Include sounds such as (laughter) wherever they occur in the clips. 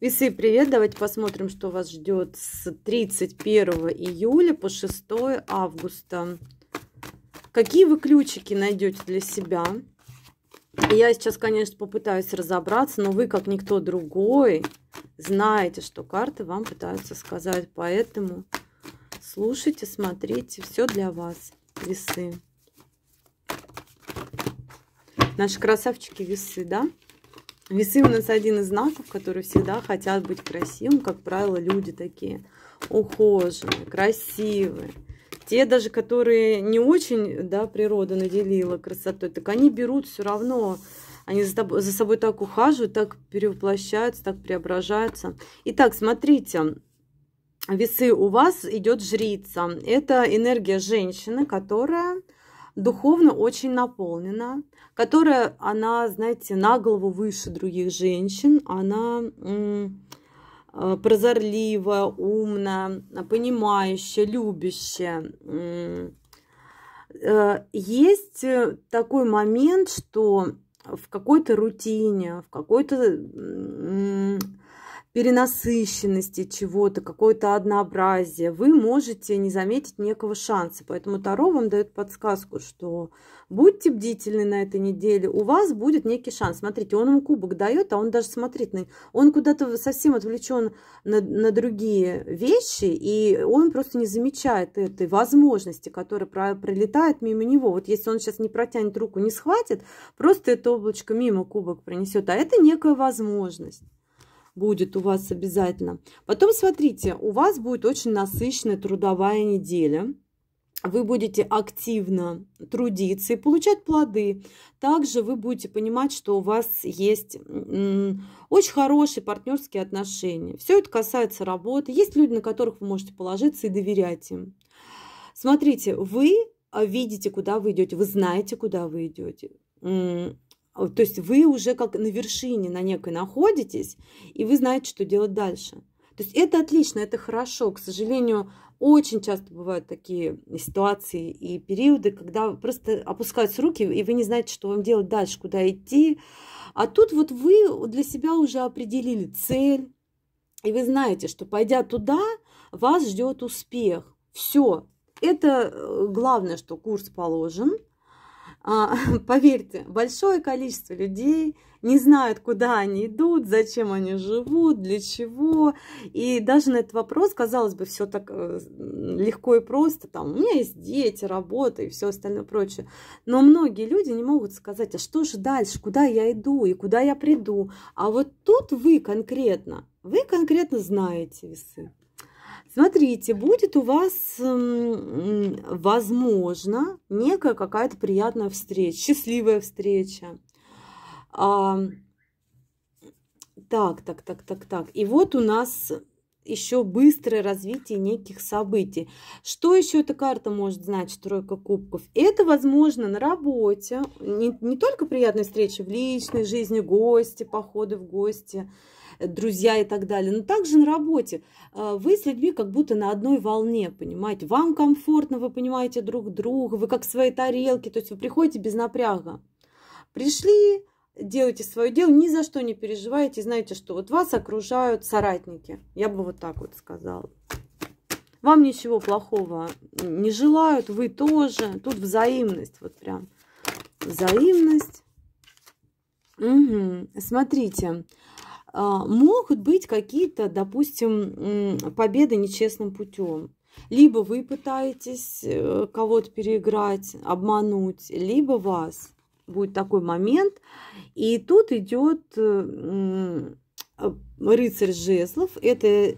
Весы, привет! Давайте посмотрим, что вас ждет с 31 июля по 6 августа. Какие вы ключики найдете для себя? Я сейчас, конечно, попытаюсь разобраться, но вы, как никто другой, знаете, что карты вам пытаются сказать. Поэтому слушайте, смотрите, все для вас, весы. Наши красавчики весы, да? Да. Весы у нас один из знаков, которые всегда хотят быть красивым. Как правило, люди такие ухоженные, красивые. Те даже, которые не очень да, природа наделила красотой, так они берут все равно. Они за, тобой, за собой так ухаживают, так перевоплощаются, так преображаются. Итак, смотрите, весы у вас идет жрица. Это энергия женщины, которая духовно очень наполнена, которая, она, знаете, на голову выше других женщин, она э, прозорлива, умна, понимающая, любящая. Э, есть э, такой момент, что в какой-то рутине, в какой-то перенасыщенности чего-то, какое-то однообразие, вы можете не заметить некого шанса. Поэтому Таро вам дает подсказку, что будьте бдительны на этой неделе, у вас будет некий шанс. Смотрите, он вам кубок дает, а он даже смотрит на... Он куда-то совсем отвлечен на, на другие вещи, и он просто не замечает этой возможности, которая про, пролетает мимо него. Вот если он сейчас не протянет руку, не схватит, просто это облачко мимо кубок принесет, а это некая возможность будет у вас обязательно. Потом, смотрите, у вас будет очень насыщенная трудовая неделя вы будете активно трудиться и получать плоды. Также вы будете понимать, что у вас есть очень хорошие партнерские отношения. Все это касается работы. Есть люди, на которых вы можете положиться и доверять им. Смотрите, вы а, видите, куда вы идете, вы знаете, куда вы идете. То есть вы уже как на вершине на некой находитесь, и вы знаете, что делать дальше. То есть это отлично, это хорошо. К сожалению, очень часто бывают такие ситуации и периоды, когда просто опускаются руки, и вы не знаете, что вам делать дальше, куда идти. А тут вот вы для себя уже определили цель, и вы знаете, что пойдя туда, вас ждет успех. Все. Это э, главное, что курс положен – а, (laughs) поверьте, большое количество людей не знают, куда они идут, зачем они живут, для чего. И даже на этот вопрос, казалось бы, все так э, легко и просто. Там, у меня есть дети, работа и все остальное прочее. Но многие люди не могут сказать, а что же дальше, куда я иду и куда я приду. А вот тут вы конкретно, вы конкретно знаете весы. Смотрите, будет у вас, эм, возможно, некая какая-то приятная встреча, счастливая встреча. А, так, так, так, так, так. И вот у нас еще быстрое развитие неких событий. Что еще эта карта может значить, тройка кубков? Это, возможно, на работе, не, не только приятная встреча в личной жизни, гости, походы в гости – друзья и так далее. Но также на работе а, вы с людьми как будто на одной волне, понимаете? Вам комфортно, вы понимаете друг друга, вы как в своей тарелке, то есть вы приходите без напряга. Пришли, делайте свое дело, ни за что не переживаете, знаете, что вот вас окружают соратники. Я бы вот так вот сказала. Вам ничего плохого не желают, вы тоже. Тут взаимность, вот прям взаимность. Угу. Смотрите, а, могут быть какие-то, допустим, победы нечестным путем. Либо вы пытаетесь э, кого-то переиграть, обмануть, либо вас. Будет такой момент. И тут идет э, рыцарь жезлов. Это,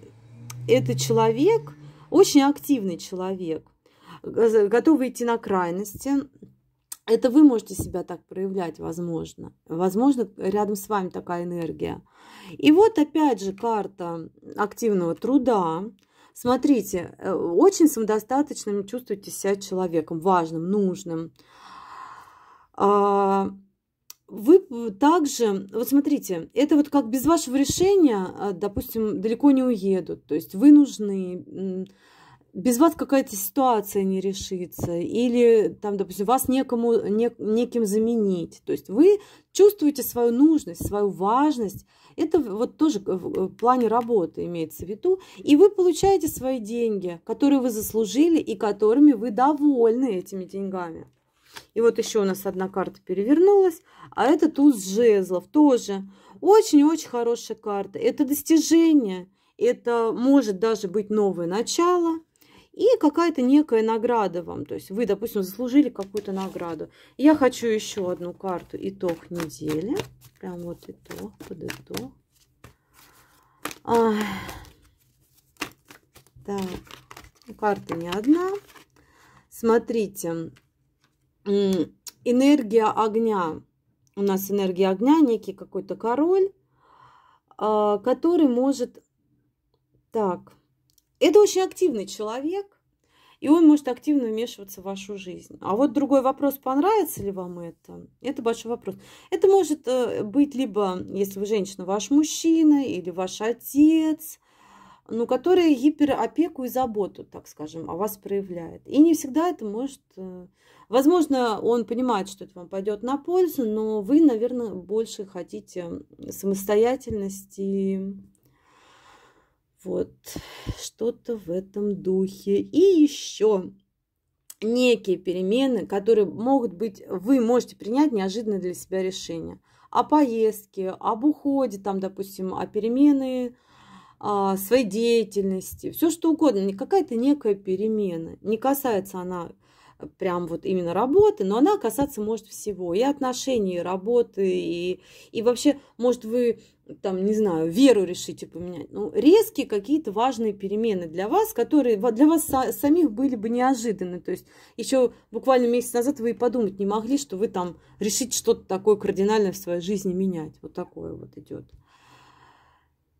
это человек, очень активный человек, э, готовый идти на крайности, это вы можете себя так проявлять, возможно. Возможно, рядом с вами такая энергия. И вот опять же карта активного труда. Смотрите, э, очень самодостаточным чувствуете себя человеком, важным, нужным. А, вы также, вот смотрите, это вот как без вашего решения, а, допустим, далеко не уедут. То есть вы нужны, без вас какая-то ситуация не решится, или, там, допустим, вас некому, не, неким заменить. То есть вы чувствуете свою нужность, свою важность. Это вот тоже в плане работы имеется в виду. И вы получаете свои деньги, которые вы заслужили и которыми вы довольны этими деньгами. И вот еще у нас одна карта перевернулась, а это туз жезлов тоже. Очень-очень хорошая карта. Это достижение, это может даже быть новое начало – и какая-то некая награда вам. То есть вы, допустим, заслужили какую-то награду. Я хочу еще одну карту итог недели. Прям вот итог, под итог. А, так, карта не одна. Смотрите, энергия огня. У нас энергия огня, некий какой-то король, а, который может... Так, это очень активный человек, и он может активно вмешиваться в вашу жизнь. А вот другой вопрос, понравится ли вам это? Это большой вопрос. Это может э, быть либо, если вы женщина, ваш мужчина или ваш отец, ну, который гиперопеку и заботу, так скажем, о вас проявляет. И не всегда это может... Э, возможно, он понимает, что это вам пойдет на пользу, но вы, наверное, больше хотите самостоятельности, вот что-то в этом духе. И еще некие перемены, которые могут быть, вы можете принять неожиданно для себя решение. О поездке, об уходе, там, допустим, о перемены а, своей деятельности, все что угодно, какая-то некая перемена. Не касается она прям вот именно работы, но она касаться может всего, и отношений, и работы, и, и вообще, может, вы там, не знаю, веру решите поменять. Ну, резкие какие-то важные перемены для вас, которые для вас самих были бы неожиданны. То есть еще буквально месяц назад вы и подумать не могли, что вы там решите что-то такое кардинальное в своей жизни менять. Вот такое вот идет.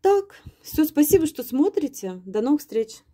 Так, все, спасибо, что смотрите. До новых встреч.